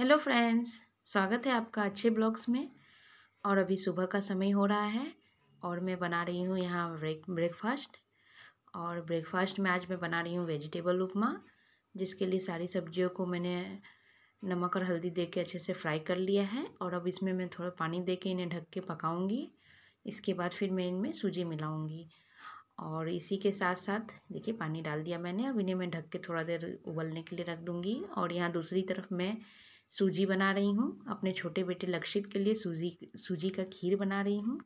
Hello friends स्वागत है आपका अच्छे ब्लॉग्स में और अभी सुबह का समय हो रहा है और मैं बना रही हूँ यहाँ ब्रेक ब्रेकफास्ट और ब्रेकफास्ट में आज मैं बना रही हूँ वेजिटेबल उपमा जिसके लिए सारी सब्जियों को मैंने नमक और हल्दी दे के अच्छे से फ्राई कर लिया है और अब इसमें मैं थोड़ा पानी दे के इन्हें ढक के पकाऊँगी इसके बाद फिर मैं इनमें सूजी मिलाऊँगी और इसी के साथ साथ देखिए पानी डाल दिया मैंने अब इन्हें मैं ढक के थोड़ा देर उबलने के लिए रख दूँगी और यहाँ दूसरी तरफ मैं सूजी बना रही हूँ अपने छोटे बेटे लक्षित के लिए सूजी सूजी का खीर बना रही हूँ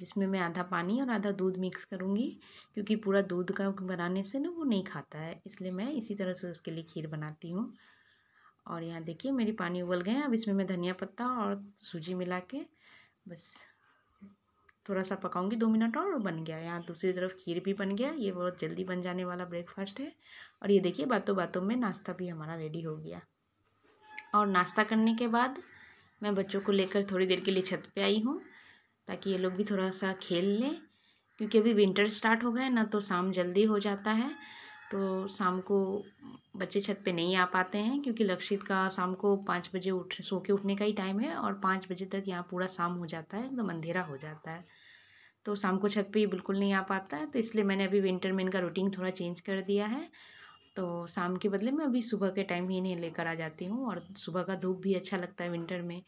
जिसमें मैं आधा पानी और आधा दूध मिक्स करूँगी क्योंकि पूरा दूध का बनाने से ना वो नहीं खाता है इसलिए मैं इसी तरह से उसके लिए खीर बनाती हूँ और यहाँ देखिए मेरी पानी उबल गए अब इसमें मैं धनिया पत्ता और सूजी मिला के बस थोड़ा सा पकाऊंगी दो मिनट और बन गया यहाँ दूसरी तरफ खीर भी बन गया ये बहुत जल्दी बन जाने वाला ब्रेकफास्ट है और ये देखिए बातों बातों में नाश्ता भी हमारा रेडी हो गया और नाश्ता करने के बाद मैं बच्चों को लेकर थोड़ी देर के लिए छत पे आई हूँ ताकि ये लोग भी थोड़ा सा खेल लें क्योंकि अभी विंटर स्टार्ट हो गए ना तो शाम जल्दी हो जाता है तो शाम को बच्चे छत पे नहीं आ पाते हैं क्योंकि लक्षित का शाम को पाँच बजे उठ सो के उठने का ही टाइम है और पाँच बजे तक यहाँ पूरा शाम हो जाता है एकदम अंधेरा हो जाता है तो शाम को छत पे बिल्कुल नहीं आ पाता है तो इसलिए मैंने अभी विंटर में इनका रूटीन थोड़ा चेंज कर दिया है तो शाम के बदले मैं अभी सुबह के टाइम ही इन्हें लेकर आ जाती हूँ और सुबह का धूप भी अच्छा लगता है विंटर में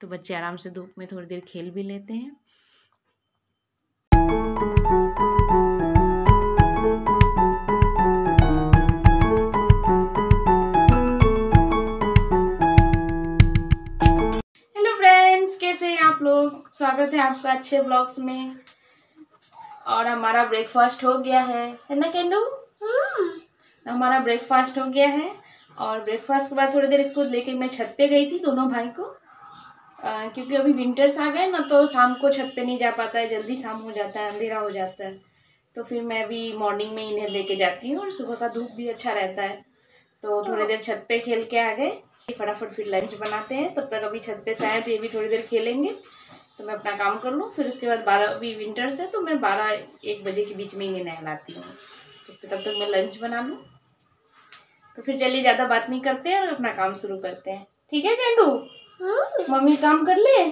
तो बच्चे आराम से धूप में थोड़ी देर खेल भी लेते हैं हेलो फ्रेंड्स कैसे हैं आप लोग स्वागत है आपका अच्छे ब्लॉग्स में और हमारा ब्रेकफास्ट हो गया है है ना कैंडू तो हमारा ब्रेकफास्ट हो गया है और ब्रेकफास्ट के बाद थोड़ी देर इसको लेके मैं छत पे गई थी दोनों भाई को आ, क्योंकि अभी विंटर्स आ गए ना तो शाम को छत पे नहीं जा पाता है जल्दी शाम हो जाता है अंधेरा हो जाता है तो फिर मैं भी मॉर्निंग में इन्हें लेके जाती हूँ और सुबह का धूप भी अच्छा रहता है तो थोड़ी देर छत पे खेल के आ गए फटाफट फिर लंच बनाते हैं तब तक अभी छत पे तो ये भी थोड़ी देर खेलेंगे तो मैं अपना काम कर लूँ फिर उसके बाद बारह अभी विंटर्स है तो मैं बारह एक बजे के बीच में इन्हें नहलाती हूँ तो तब तक मैं लंच बना लूँ तो फिर चलिए ज़्यादा बात नहीं करते हैं और अपना काम शुरू करते हैं ठीक है कैंडू हाँ। मम्मी काम कर ले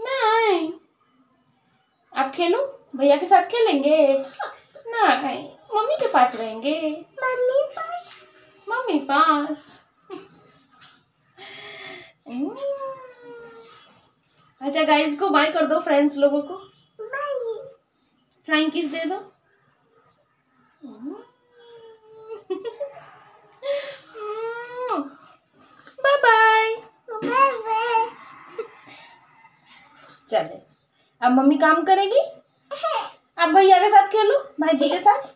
नहीं आप खेलो भैया के साथ खेलेंगे नहीं मम्मी के पास रहेंगे मम्मी पास मम्मी पास अच्छा गाइस को बाय कर दो फ्रेंड्स लोगों को बाय फ्लाइंग किस दे दो अब मम्मी काम करेगी अब भैया के साथ खेलो भाई जी के साथ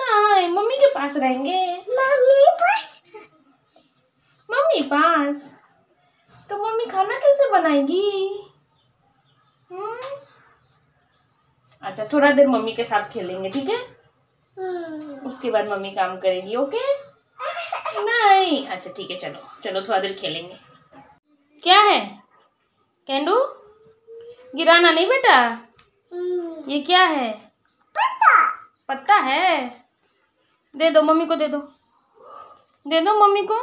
नहीं मम्मी के पास रहेंगे मम्मी पास मम्मी पास तो मम्मी खाना कैसे बनाएगी हम्म। अच्छा थोड़ा देर मम्मी के साथ खेलेंगे ठीक है हम्म। उसके बाद मम्मी काम करेगी ओके नहीं अच्छा ठीक है चलो चलो थोड़ा देर खेलेंगे क्या है कैंडू गिराना नहीं बेटा हम्म। ये क्या है पत्ता पत्ता है दे दो मम्मी को दे दो दे दो मम्मी को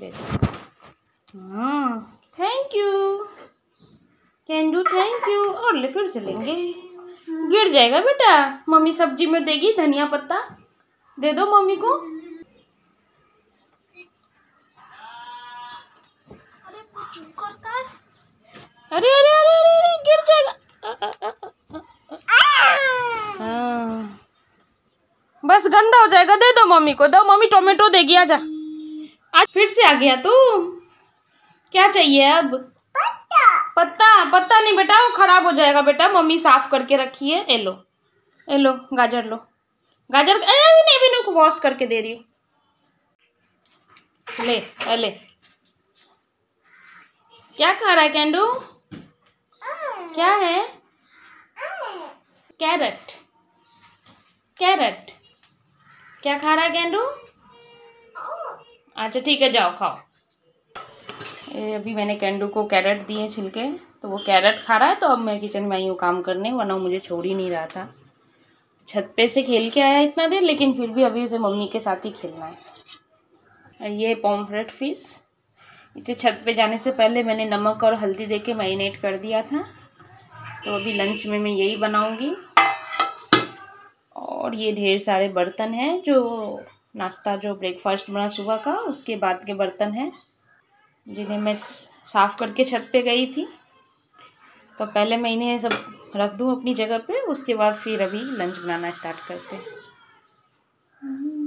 दे दो हाँ thank you can do thank you और ले फिर से लेंगे गिर जाएगा बेटा मम्मी सब्जी में देगी धनिया पत्ता दे दो मम्मी को चुप कर अरे अरे अरे अरे अरे गिर जाएगा हाँ। बस गंदा हो जाएगा दे दो मम्मी को दो मम्मी टोमेटो देगी आजा आज फिर से आ गया तू क्या चाहिए अब पत्ता पत्ता नहीं बेटा वो खराब हो जाएगा बेटा मम्मी साफ करके रखी है एलो एलो गाजर लो गाजर अरे अभी नहीं अभी को वॉश करके दे रही हूँ ले ले क्या खा रहा है कैंडू क्या है कैरेट कैरेट क्या खा रहा है गेंडू अच्छा ठीक है जाओ खाओ ए, अभी मैंने कैंडू को कैरेट दिए छिलके तो वो कैरेट खा रहा है तो अब मैं किचन में आई हूँ काम करने वरना मुझे छोड़ ही नहीं रहा था छत पे से खेल के आया इतना देर लेकिन फिर भी अभी उसे मम्मी के साथ ही खेलना है ये पॉम्फ्रेट फिश इसे छत पे जाने से पहले मैंने नमक और हल्दी दे के मैरिनेट कर दिया था तो अभी लंच में मैं यही बनाऊंगी और ये ढेर सारे बर्तन हैं जो नाश्ता जो ब्रेकफास्ट बना सुबह का उसके बाद के बर्तन हैं जिन्हें मैं साफ़ करके छत पे गई थी तो पहले मैं इन्हें सब रख दूँ अपनी जगह पे उसके बाद फिर अभी लंच बनाना स्टार्ट करते हैं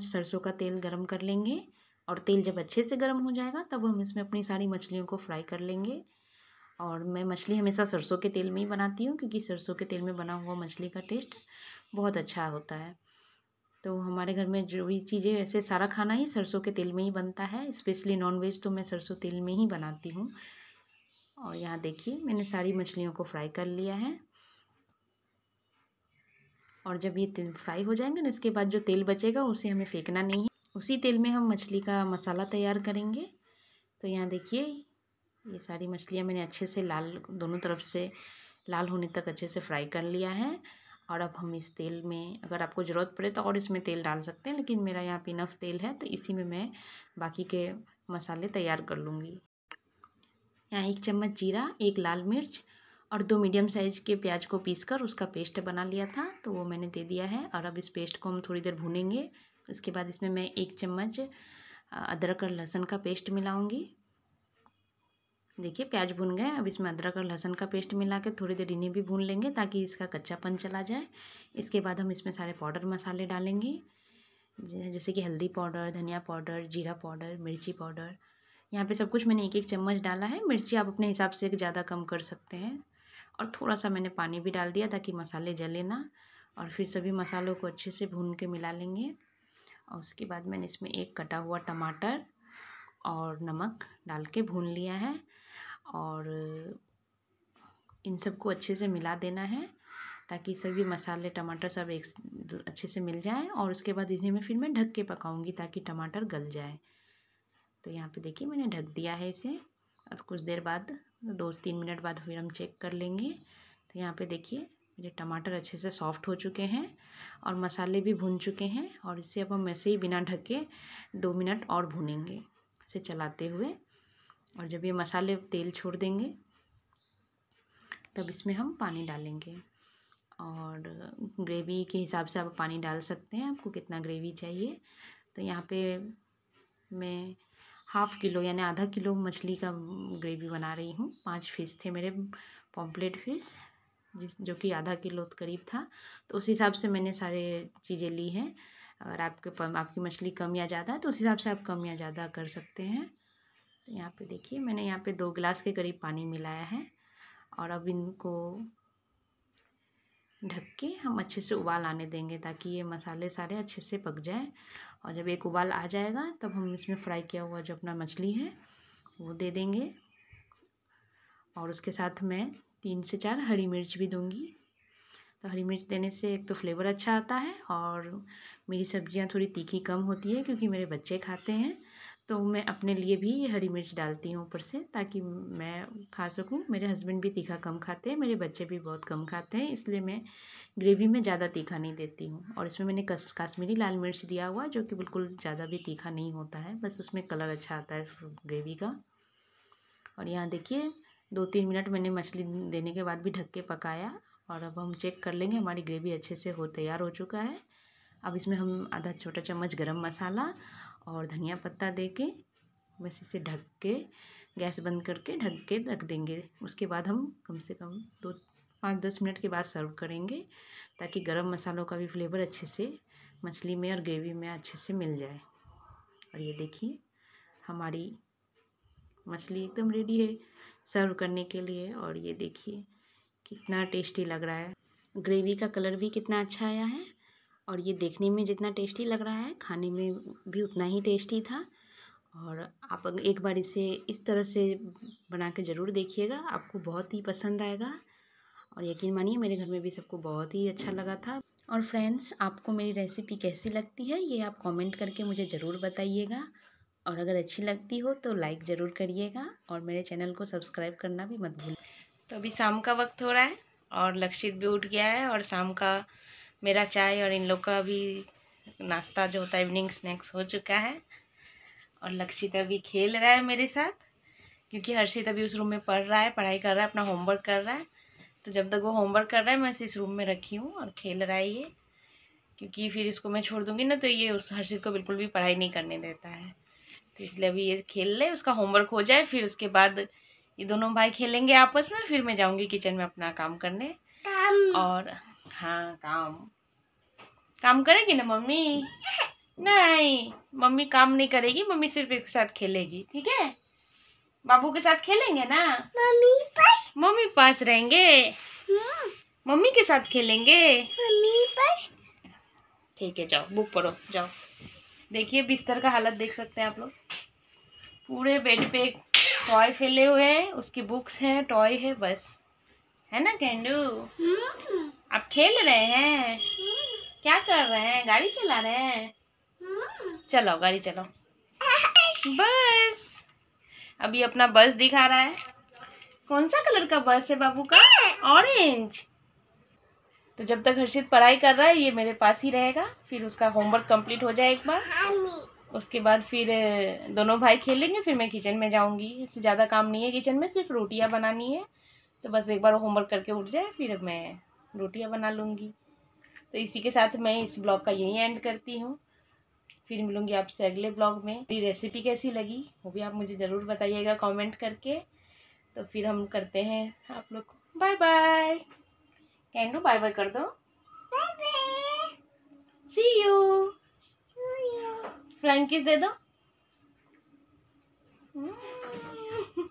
चम्मच सरसों का तेल गरम कर लेंगे और तेल जब अच्छे से गर्म हो जाएगा तब हम इसमें अपनी सारी मछलियों को फ्राई कर लेंगे और मैं मछली हमेशा सरसों के तेल में ही बनाती हूँ क्योंकि सरसों के तेल में बना हुआ मछली का टेस्ट बहुत अच्छा होता है तो हमारे घर में जो भी चीज़ें ऐसे सारा खाना ही सरसों के तेल में ही बनता है स्पेशली नॉनवेज तो मैं सरसों तेल में ही बनाती हूँ और यहाँ देखिए मैंने सारी मछलियों को फ्राई कर लिया है और जब ये तेल फ्राई हो जाएंगे ना इसके बाद जो तेल बचेगा उसे हमें फेंकना नहीं है उसी तेल में हम मछली का मसाला तैयार करेंगे तो यहाँ देखिए ये सारी मछलियाँ मैंने अच्छे से लाल दोनों तरफ से लाल होने तक अच्छे से फ्राई कर लिया है और अब हम इस तेल में अगर आपको ज़रूरत पड़े तो और इसमें तेल डाल सकते हैं लेकिन मेरा यहाँ पे इनफ तेल है तो इसी में मैं बाकी के मसाले तैयार कर लूँगी यहाँ एक चम्मच जीरा एक लाल मिर्च और दो मीडियम साइज़ के प्याज को पीस कर उसका पेस्ट बना लिया था तो वो मैंने दे दिया है और अब इस पेस्ट को हम थोड़ी देर भूनेंगे उसके बाद इसमें मैं एक चम्मच अदरक और लहसुन का पेस्ट मिलाऊंगी देखिए प्याज भून गए अब इसमें अदरक और लहसुन का पेस्ट मिला के थोड़ी देर इन्हें भी भून लेंगे ताकि इसका कच्चापन चला जाए इसके बाद हम इसमें सारे पाउडर मसाले डालेंगे जैसे कि हल्दी पाउडर धनिया पाउडर जीरा पाउडर मिर्ची पाउडर यहाँ पे सब कुछ मैंने एक एक चम्मच डाला है मिर्ची आप अपने हिसाब से ज़्यादा कम कर सकते हैं और थोड़ा सा मैंने पानी भी डाल दिया ताकि मसाले जले ना और फिर सभी मसालों को अच्छे से भून के मिला लेंगे और उसके बाद मैंने इसमें एक कटा हुआ टमाटर और नमक डाल के भून लिया है और इन सबको अच्छे से मिला देना है ताकि सभी मसाले टमाटर सब एक अच्छे से मिल जाए और उसके बाद इन्हें मैं फिर मैं ढक के पकाऊंगी ताकि टमाटर गल जाए तो यहाँ पे देखिए मैंने ढक दिया है इसे और कुछ देर बाद दो तीन मिनट बाद फिर हम चेक कर लेंगे तो यहाँ पे देखिए मेरे टमाटर अच्छे से सॉफ्ट हो चुके हैं और मसाले भी भून चुके हैं और इसे अब हम ऐसे ही बिना ढके दो मिनट और भूनेंगे इसे चलाते हुए और जब ये मसाले तेल छोड़ देंगे तब इसमें हम पानी डालेंगे और ग्रेवी के हिसाब से आप पानी डाल सकते हैं आपको कितना ग्रेवी चाहिए तो यहाँ पे मैं हाफ़ किलो यानी आधा किलो मछली का ग्रेवी बना रही हूँ पांच फिश थे मेरे पॉम्पलेट फिश जिस जो कि आधा किलो करीब था तो उस हिसाब से मैंने सारे चीज़ें ली हैं अगर आपके आपकी मछली कम या ज़्यादा है तो उस हिसाब से आप कम या ज़्यादा कर सकते हैं तो यहाँ पे देखिए मैंने यहाँ पे दो गिलास के करीब पानी मिलाया है और अब इनको ढक के हम अच्छे से उबाल आने देंगे ताकि ये मसाले सारे अच्छे से पक जाए और जब एक उबाल आ जाएगा तब हम इसमें फ्राई किया हुआ जो अपना मछली है वो दे देंगे और उसके साथ मैं तीन से चार हरी मिर्च भी दूंगी तो हरी मिर्च देने से एक तो फ्लेवर अच्छा आता है और मेरी सब्जियां थोड़ी तीखी कम होती है क्योंकि मेरे बच्चे खाते हैं तो मैं अपने लिए भी हरी मिर्च डालती हूँ ऊपर से ताकि मैं खा सकूँ मेरे हस्बैंड भी तीखा कम खाते हैं मेरे बच्चे भी बहुत कम खाते हैं इसलिए मैं ग्रेवी में ज़्यादा तीखा नहीं देती हूँ और इसमें मैंने कस काश्मीरी लाल मिर्च दिया हुआ जो कि बिल्कुल ज़्यादा भी तीखा नहीं होता है बस उसमें कलर अच्छा आता है ग्रेवी का और यहाँ देखिए दो तीन मिनट मैंने मछली देने के बाद भी ढक के पकाया और अब हम चेक कर लेंगे हमारी ग्रेवी अच्छे से हो तैयार हो चुका है अब इसमें हम आधा छोटा चम्मच गरम मसाला और धनिया पत्ता दे के बस इसे ढक के गैस बंद करके ढक के रख देंगे उसके बाद हम कम से कम दो पाँच दस मिनट के बाद सर्व करेंगे ताकि गरम मसालों का भी फ्लेवर अच्छे से मछली में और ग्रेवी में अच्छे से मिल जाए और ये देखिए हमारी मछली एकदम रेडी है सर्व करने के लिए और ये देखिए कितना टेस्टी लग रहा है ग्रेवी का कलर भी कितना अच्छा आया है और ये देखने में जितना टेस्टी लग रहा है खाने में भी उतना ही टेस्टी था और आप एक बार इसे इस तरह से बना के ज़रूर देखिएगा आपको बहुत ही पसंद आएगा और यकीन मानिए मेरे घर में भी सबको बहुत ही अच्छा लगा था और फ्रेंड्स आपको मेरी रेसिपी कैसी लगती है ये आप कमेंट करके मुझे ज़रूर बताइएगा और अगर अच्छी लगती हो तो लाइक ज़रूर करिएगा और मेरे चैनल को सब्सक्राइब करना भी मत भूल तो अभी शाम का वक्त हो रहा है और लक्षित भी उठ गया है और शाम का मेरा चाय और इन लोग का भी नाश्ता जो होता है इवनिंग स्नैक्स हो चुका है और लक्षित अभी खेल रहा है मेरे साथ क्योंकि हर्षित अभी उस रूम में पढ़ रहा है पढ़ाई कर रहा है अपना होमवर्क कर रहा है तो जब तक वो होमवर्क कर रहा है मैं इस रूम में रखी हूँ और खेल रहा है ये क्योंकि फिर इसको मैं छोड़ दूँगी ना तो ये उस हर्षित को बिल्कुल भी पढ़ाई नहीं करने देता है तो इसलिए अभी ये खेल ले उसका होमवर्क हो जाए फिर उसके बाद ये दोनों भाई खेलेंगे आपस में फिर मैं जाऊँगी किचन में अपना काम करने और हाँ काम काम करेगी ना मम्मी नहीं मम्मी काम नहीं करेगी मम्मी सिर्फ एक साथ खेलेगी ठीक है बाबू के साथ खेलेंगे ना मम्मी पास मम्मी पास रहेंगे हाँ। मम्मी के साथ खेलेंगे मम्मी पास ठीक है जाओ बुक पढ़ो जाओ देखिए बिस्तर का हालत देख सकते हैं आप लोग पूरे बेड पे टॉय फैले हुए हैं उसकी बुक्स हैं टॉय है बस है ना कैंडू हाँ। आप खेल रहे हैं क्या कर रहे हैं गाड़ी चला रहे हैं चलो गाड़ी चलाओ बस अभी अपना बस दिखा रहा है कौन सा कलर का बस है बाबू का ऑरेंज तो जब तक हर्षित पढ़ाई कर रहा है ये मेरे पास ही रहेगा फिर उसका होमवर्क कंप्लीट हो जाए एक बार उसके बाद फिर दोनों भाई खेलेंगे फिर मैं किचन में जाऊंगी इससे ज़्यादा काम नहीं है किचन में सिर्फ रोटियां बनानी है तो बस एक बार होमवर्क करके उठ जाए फिर मैं रोटियां बना लूँगी तो इसी के साथ मैं इस ब्लॉग का यही एंड करती हूँ फिर मिलूँगी आपसे अगले ब्लॉग में मेरी रेसिपी कैसी लगी वो भी आप मुझे ज़रूर बताइएगा कमेंट करके तो फिर हम करते हैं आप लोग को bye bye can do bye bye कर दो सी यू फ्लैंकिस दे दो mm.